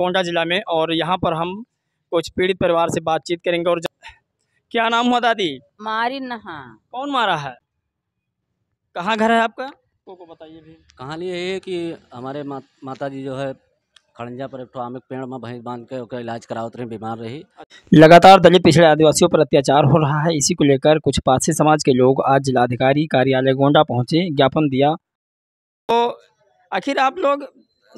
गोंडा ज़िला में और यहाँ पर हम कुछ पीड़ित परिवार से बातचीत करेंगे और क्या नाम हुआ दादी मारी नहा कौन मारा है कहाँ घर है आपका को, बताइए भी कहाँ लिए है कि हमारे मा, माता जी जो है खड़ंजा पर एक आमिक पेड़ में भैंस बांध के उसका इलाज करावत रहे बीमार रही लगातार दलित पिछड़े आदिवासियों पर अत्याचार हो रहा है इसी को लेकर कुछ पासी समाज के लोग आज जिलाधिकारी कार्यालय गोंडा पहुंचे ज्ञापन दिया तो आखिर आप लोग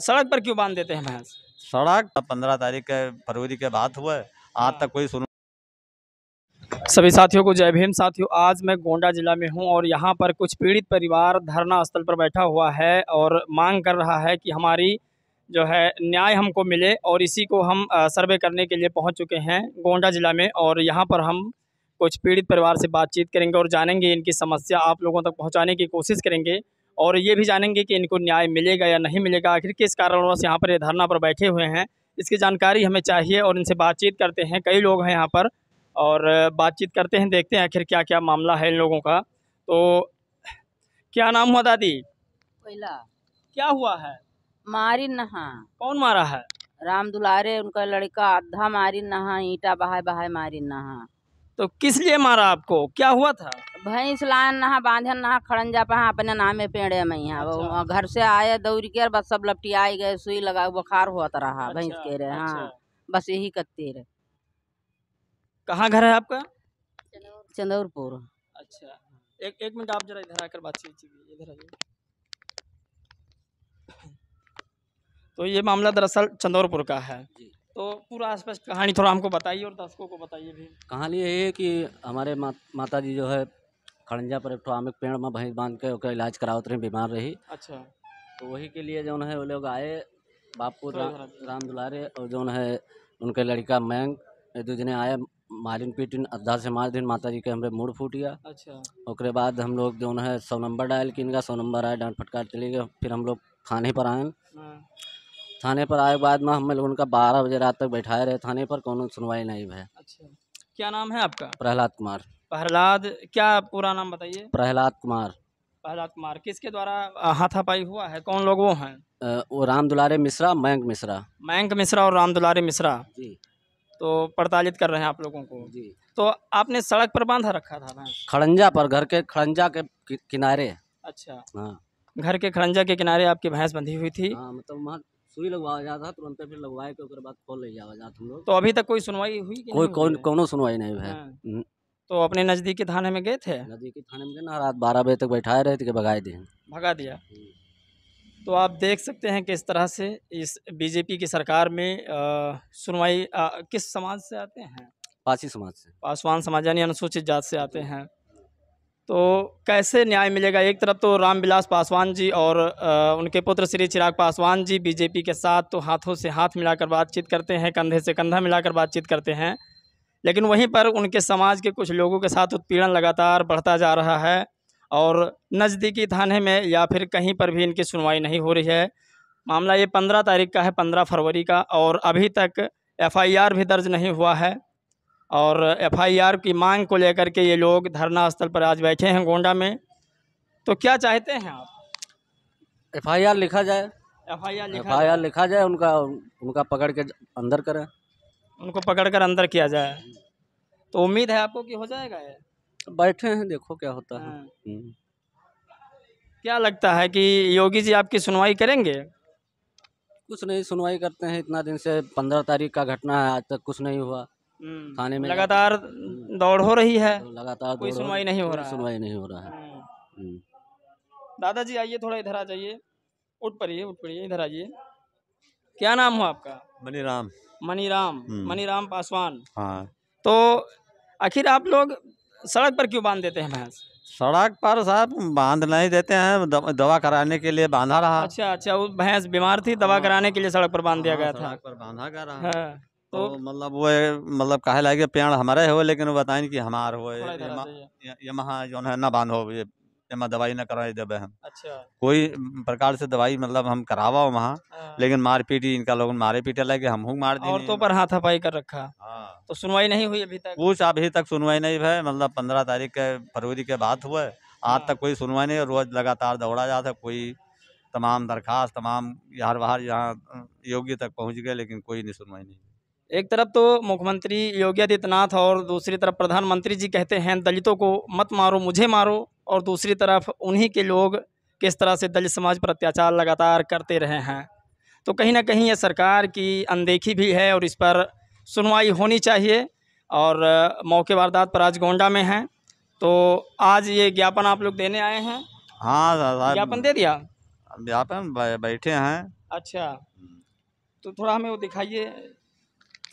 सड़क पर क्यों बांध देते हैं भैंस सड़क पंद्रह तारीख के फरवरी के बाद हुआ है आज हाँ। तक कोई सुन सभी साथियों को जय भीम साथियों आज मैं गोंडा जिला में हूं और यहां पर कुछ पीड़ित परिवार धरना स्थल पर बैठा हुआ है और मांग कर रहा है कि हमारी जो है न्याय हमको मिले और इसी को हम सर्वे करने के लिए पहुंच चुके हैं गोंडा जिला में और यहाँ पर हम कुछ पीड़ित परिवार से बातचीत करेंगे और जानेंगे इनकी समस्या आप लोगों तक पहुँचाने की कोशिश करेंगे और ये भी जानेंगे कि इनको न्याय मिलेगा या नहीं मिलेगा आखिर किस कारणवश यहाँ पर ये धरना पर बैठे हुए हैं इसकी जानकारी हमें चाहिए और इनसे बातचीत करते हैं कई लोग हैं यहाँ पर और बातचीत करते हैं देखते हैं आखिर क्या क्या मामला है इन लोगों का तो क्या नाम हुआ दादी पहला क्या हुआ है मारी नहा कौन मारा है राम दुलारे उनका लड़का आधा मारी नहा ईटा बहाय बहाय मारी नहा तो किस लिए मारा आपको क्या हुआ था भैंस लान नहा बांधन नहा खड़न जा पहा अपने नामे पेड़े में यहाँ अच्छा। घर से आए दौड़ के बस सब लपटी आई गए सुई लगा बुखार होता रहा अच्छा, भैंस के रहे हाँ अच्छा। बस यही कत्ते रहे कहाँ घर है आपका चंदौरपुर अच्छा एक एक मिनट आप जरा इधर आकर बातचीत इधर आइए तो ये मामला दरअसल चंदौरपुर का है तो पूरा आसपास कहानी थोड़ा हमको बताइए और दर्शकों को बताइए भी कहानी ये है कि हमारे मा, माता जी जो है खड़ंजा पर एक ठो आम एक पेड़ में भैंस बांध के ओकर इलाज करावत रहीं बीमार रही अच्छा तो वही के लिए जो है वो लोग आए बाप को रा, राम दुलारे और जो है उनके लड़का मैंग दो जने आए मारिन पीटिन अद्धा से मार दिन माता जी के हमरे मूड फूट गया अच्छा ओकरे बाद हम लोग जो है सौ नंबर डायल कि इनका सौ नंबर आए डांट फटकार चले गए फिर हम लोग थाने पर आए हाँ। थाने पर आए बाद में हम लोग उनका बारह बजे रात तक बैठाए रहे थाने पर कौन सुनवाई नहीं है अच्छा क्या नाम है आपका प्रहलाद कुमार प्रहलाद क्या पूरा नाम बताइए प्रहलाद कुमार प्रहलाद कुमार किसके द्वारा हाथापाई हुआ है कौन लोग वो हैं वो राम दुलारे मिश्रा मयंक मिश्रा मयंक मिश्रा और राम दुलारे मिश्रा जी तो पड़तालित कर रहे हैं आप लोगों को जी तो आपने सड़क पर बांधा रखा था ना खड़ंजा पर घर के खड़ंजा के किनारे अच्छा हाँ घर के खड़ंजा के किनारे आपकी भैंस बंधी हुई थी हाँ मतलब वहाँ सुई लगवाया जाता तुरंत फिर लगवाए के बाद खोल ले जाता हम लोग तो अभी तक कोई सुनवाई हुई कोई कौन कोनो सुनवाई नहीं है हाँ। तो अपने नज़दीकी थाने में गए थे नज़दीकी थाने में ना रात बारह बजे तक बैठाए रहे थे भगाए दिए भगा दिया हम्म। तो आप देख सकते हैं किस तरह से इस बीजेपी की सरकार में सुनवाई किस समाज से आते हैं पासी समाज से पासवान समाज यानी अनुसूचित जात से आते हैं तो कैसे न्याय मिलेगा एक तरफ तो रामविलास पासवान जी और आ, उनके पुत्र श्री चिराग पासवान जी बीजेपी के साथ तो हाथों से हाथ मिलाकर बातचीत करते हैं कंधे से कंधा मिलाकर बातचीत करते हैं लेकिन वहीं पर उनके समाज के कुछ लोगों के साथ उत्पीड़न लगातार बढ़ता जा रहा है और नज़दीकी थाने में या फिर कहीं पर भी इनकी सुनवाई नहीं हो रही है मामला ये पंद्रह तारीख का है पंद्रह फरवरी का और अभी तक एफआईआर भी दर्ज नहीं हुआ है और एफआईआर की मांग को लेकर के ये लोग धरना स्थल पर आज बैठे हैं गोंडा में तो क्या चाहते हैं आप एफ लिखा जाए आई लिखा, लिखा जाए उनका उनका पकड़ के अंदर करें उनको पकड़ कर अंदर किया जाए तो उम्मीद है आपको कि हो जाएगा ये बैठे हैं देखो क्या होता है हाँ। हम्म। क्या लगता है कि योगी जी आपकी सुनवाई करेंगे कुछ नहीं सुनवाई करते हैं इतना दिन से पंद्रह तारीख का घटना है आज तक कुछ नहीं हुआ हम्म। थाने में लगातार हम्म। दौड़ हो रही है लगातार कोई सुनवाई नहीं हो रहा सुनवाई नहीं हो रहा है दादाजी आइए थोड़ा इधर आ जाइए उठ पड़िए उठ पड़िए इधर आइए क्या नाम हो आपका मनीराम मनीराम हम्म। मनीराम पासवान हाँ तो आखिर आप लोग सड़क पर क्यों बांध देते हैं भैंस सड़क पर साहब बांध नहीं देते हैं दवा कराने के लिए बांधा रहा अच्छा अच्छा वो भैंस बीमार थी दवा हाँ। कराने के लिए सड़क पर बांध दिया हाँ, गया था सड़क पर बांधा गया रहा हाँ। तो, तो मतलब वो मतलब कहे लगे पेड़ हमारे हो लेकिन वो बताए कि हमार हो ये यहाँ जो है ना बांधो ये हम दवाई ना करवाए देवे हम अच्छा कोई प्रकार से दवाई मतलब हम करावा वहाँ हाँ। लेकिन मार पीटी इनका लोग मारे पीटे लगे हम मार दी तो पर हाथापाई कर रखा हाँ। तो सुनवाई नहीं हुई अभी तक कुछ अभी तक सुनवाई नहीं है मतलब पंद्रह तारीख के फरवरी के बाद हुआ आज हाँ। तक कोई सुनवाई नहीं रोज लगातार दौड़ा जाता कोई तमाम दरखास्त तमाम यार बाहर यहाँ योग्य तक पहुँच गए लेकिन कोई नहीं सुनवाई नहीं एक तरफ तो मुख्यमंत्री योगी आदित्यनाथ और दूसरी तरफ प्रधानमंत्री जी कहते हैं दलितों को मत मारो मुझे मारो और दूसरी तरफ उन्हीं के लोग किस तरह से दलित समाज पर अत्याचार लगातार करते रहे हैं तो कहीं ना कहीं ये सरकार की अनदेखी भी है और इस पर सुनवाई होनी चाहिए और मौके वारदात पर आज गोंडा में हैं तो आज ये ज्ञापन आप लोग देने आए हैं हाँ ज्ञापन दे दिया ज्ञापन बैठे हैं अच्छा हम्म। तो थोड़ा हमें वो दिखाइए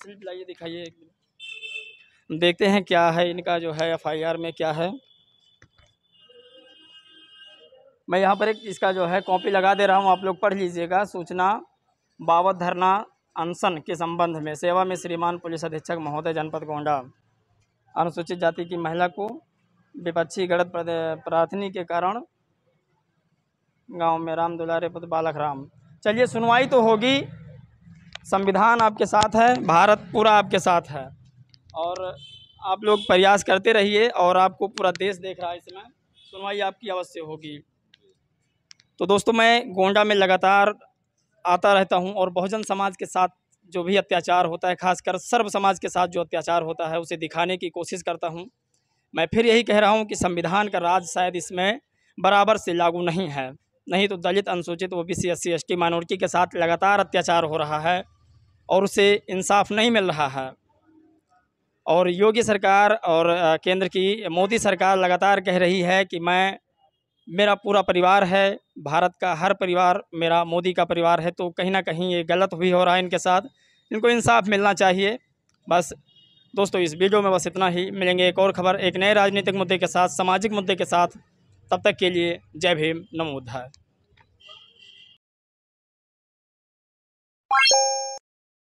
स्लिप लाइए दिखाइए एक देखते हैं क्या है इनका जो है एफआईआर में क्या है मैं यहाँ पर एक इसका जो है कॉपी लगा दे रहा हूँ आप लोग पढ़ लीजिएगा सूचना बावत धरना अनशन के संबंध में सेवा में श्रीमान पुलिस अधीक्षक महोदय जनपद गोंडा अनुसूचित जाति की महिला को विपक्षी गणित प्रार्थनी के कारण गांव में राम दुलारे पुत्र बालक राम चलिए सुनवाई तो होगी संविधान आपके साथ है भारत पूरा आपके साथ है और आप लोग प्रयास करते रहिए और आपको पूरा देश देख रहा है इसमें सुनवाई आपकी अवश्य होगी तो दोस्तों मैं गोंडा में लगातार आता रहता हूं और बहुजन समाज के साथ जो भी अत्याचार होता है खासकर सर्व समाज के साथ जो अत्याचार होता है उसे दिखाने की कोशिश करता हूं मैं फिर यही कह रहा हूं कि संविधान का राज शायद इसमें बराबर से लागू नहीं है नहीं तो दलित अनुसूचित O B C S C minority के साथ लगातार अत्याचार हो रहा है और उसे इंसाफ नहीं मिल रहा है और योगी सरकार और केंद्र की मोदी सरकार लगातार कह रही है कि मैं मेरा पूरा परिवार है भारत का हर परिवार मेरा मोदी का परिवार है तो कहीं ना कहीं ये गलत भी हो रहा है इनके साथ इनको इंसाफ मिलना चाहिए बस दोस्तों इस वीडियो में बस इतना ही मिलेंगे एक और खबर एक नए राजनीतिक मुद्दे के साथ सामाजिक मुद्दे के साथ तब तक के लिए जय भीम नमोद्धार